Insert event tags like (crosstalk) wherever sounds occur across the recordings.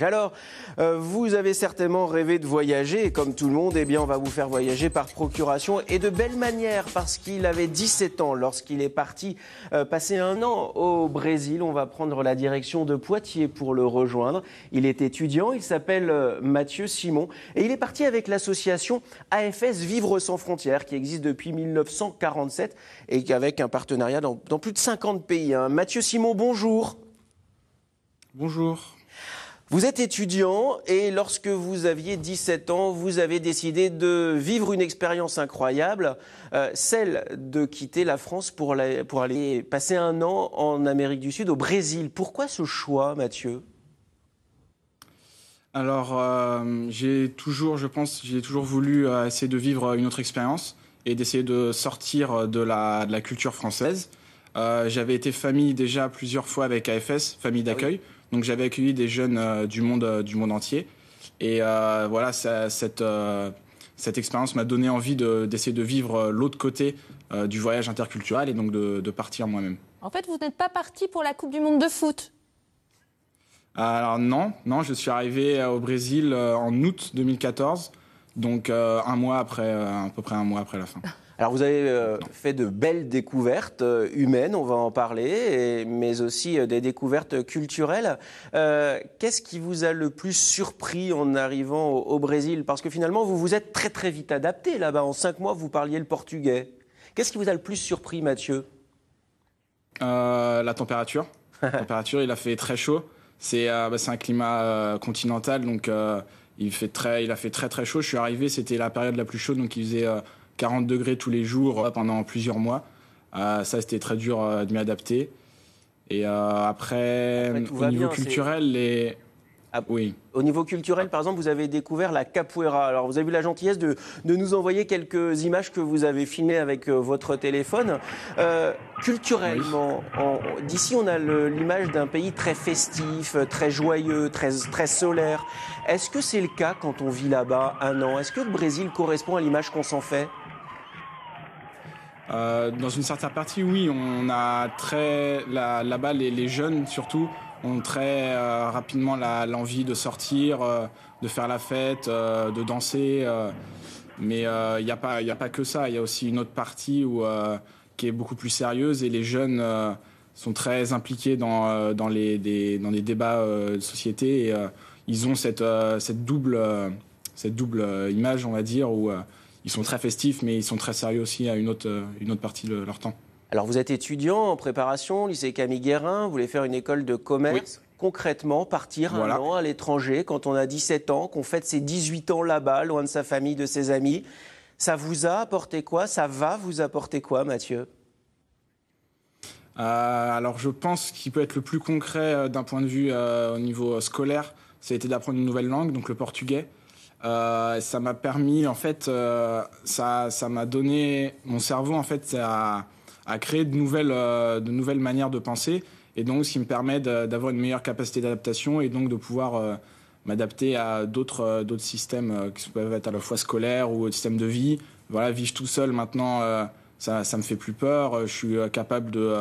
Alors, euh, vous avez certainement rêvé de voyager, comme tout le monde, eh bien, on va vous faire voyager par procuration et de belle manière, parce qu'il avait 17 ans lorsqu'il est parti euh, passer un an au Brésil. On va prendre la direction de Poitiers pour le rejoindre. Il est étudiant, il s'appelle euh, Mathieu Simon, et il est parti avec l'association AFS Vivre sans frontières, qui existe depuis 1947 et avec un partenariat dans, plus de 50 pays. Hein. Mathieu Simon, bonjour. Bonjour. Vous êtes étudiant et lorsque vous aviez 17 ans, vous avez décidé de vivre une expérience incroyable, euh, celle de quitter la France pour, aller passer un an en Amérique du Sud, au Brésil. Pourquoi ce choix, Mathieu alors, euh, j'ai toujours, je pense, j'ai toujours voulu euh, essayer de vivre une autre expérience et d'essayer de sortir de la, culture française. j'avais été famille déjà plusieurs fois avec AFS, famille ah d'accueil. Donc j'avais accueilli des jeunes euh, du monde euh, du monde entier. Et euh, voilà, cette cette expérience m'a donné envie d'essayer de, vivre l'autre côté du voyage interculturel et donc de, partir moi-même. En fait, vous n'êtes pas parti pour la Coupe du Monde de foot Alors non, non, je suis arrivé au Brésil en août 2014, donc un mois après, à peu près un mois après la fin. (laughs) Alors vous avez euh, fait de belles découvertes euh, humaines, on va en parler, mais aussi euh, des découvertes culturelles. Qu'est-ce qui vous a le plus surpris en arrivant au, Brésil Parce que finalement, vous vous êtes très très vite adapté là-bas. En cinq mois, vous parliez le portugais. Qu'est-ce qui vous a le plus surpris, Mathieu La température. (laughs) la température, il a fait très chaud. C'est bah, un climat continental, donc il, fait très, il a fait très très chaud. Je suis arrivé, c'était la période la plus chaude, donc il faisait... 40 degrés tous les jours euh, pendant plusieurs mois. Euh, ça, c'était très dur euh, de m'y adapter. Et après, au niveau culturel, les... Ah, oui. Au niveau culturel, par exemple, vous avez découvert la capoeira. Alors, vous avez eu la gentillesse de, nous envoyer quelques images que vous avez filmées avec votre téléphone. culturellement, d'ici, on a l'image d'un pays très festif, très joyeux, très, très solaire. Est-ce que c'est le cas quand on vit là-bas un an Est-ce que le Brésil correspond à l'image qu'on s'en fait euh, dans une certaine partie, oui, on a très là-bas les, les, jeunes surtout ont très euh, rapidement l'envie de sortir, euh, de faire la fête, de danser. mais il n'y a pas il a pas que ça. Il y a aussi une autre partie où qui est beaucoup plus sérieuse et les jeunes sont très impliqués dans dans les des, dans les débats de société. Et, ils ont cette cette double cette double image, on va dire où ils sont très festifs, mais ils sont très sérieux aussi à une autre, euh, une autre partie de leur temps. Alors vous êtes étudiant en préparation, lycée Camille Guérin, vous voulez faire une école de commerce. Concrètement, partir un an à l'étranger quand on a 17 ans, qu'on fête ses 18 ans là-bas, loin de sa famille, de ses amis, ça vous a apporté quoi Ça va vous apporter quoi, Mathieu euh, alors je pense qu'il peut être le plus concret euh, d'un point de vue au niveau scolaire, ça a été d'apprendre une nouvelle langue, donc le portugais. Euh, ça m'a permis, en fait, euh, ça, ça m'a donné mon cerveau, en fait, à, créer de nouvelles, euh, de nouvelles manières de penser, et donc ce qui me permet d'avoir une meilleure capacité d'adaptation et donc de pouvoir m'adapter à d'autres, d'autres systèmes qui peuvent être à la fois scolaires ou au systèmes de vie. Voilà, vis tout seul maintenant, ça, ça me fait plus peur. Je suis capable de,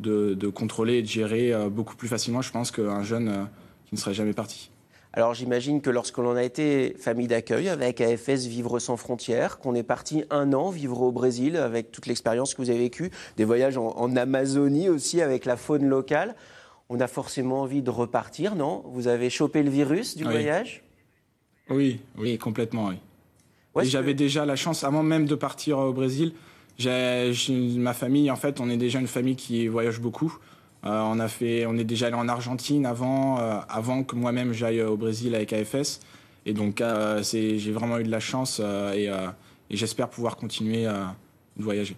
de contrôler et de gérer beaucoup plus facilement, je pense, qu'un jeune qui ne serait jamais parti. Alors j'imagine que lorsque l'on a été famille d'accueil avec AFS Vivre sans frontières, qu'on est parti un an vivre au Brésil avec toute l'expérience que vous avez vécue, des voyages en, Amazonie aussi avec la faune locale, on a forcément envie de repartir, non Vous avez chopé le virus du voyage Oui, oui, complètement, oui. j'avais déjà la chance, avant même de partir au Brésil, ma famille, en fait, on est déjà une famille qui voyage beaucoup. Euh, on, a fait, on est déjà allé en Argentine avant, euh, avant que moi-même j'aille euh, au Brésil avec AFS. Et donc j'ai vraiment eu de la chance et, j'espère pouvoir continuer de voyager.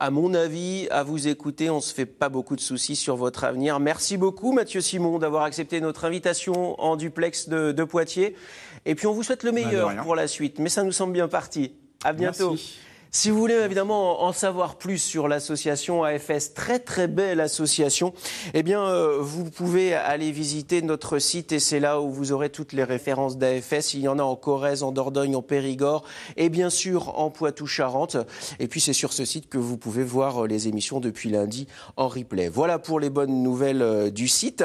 à mon avis, à vous écouter, on ne se fait pas beaucoup de soucis sur votre avenir. Merci beaucoup Mathieu Simon d'avoir accepté notre invitation en duplex de, Poitiers. Et puis on vous souhaite le bah, meilleur pour la suite. Mais ça nous semble bien parti. À bientôt. Si vous voulez évidemment en savoir plus sur l'association AFS, très très belle association, eh bien euh, vous pouvez aller visiter notre site et c'est là où vous aurez toutes les références d'AFS. Il y en a en Corrèze, en Dordogne, en Périgord et bien sûr en Poitou-Charentes. Et puis c'est sur ce site que vous pouvez voir euh, les émissions depuis lundi en replay. Voilà pour les bonnes nouvelles euh, du site.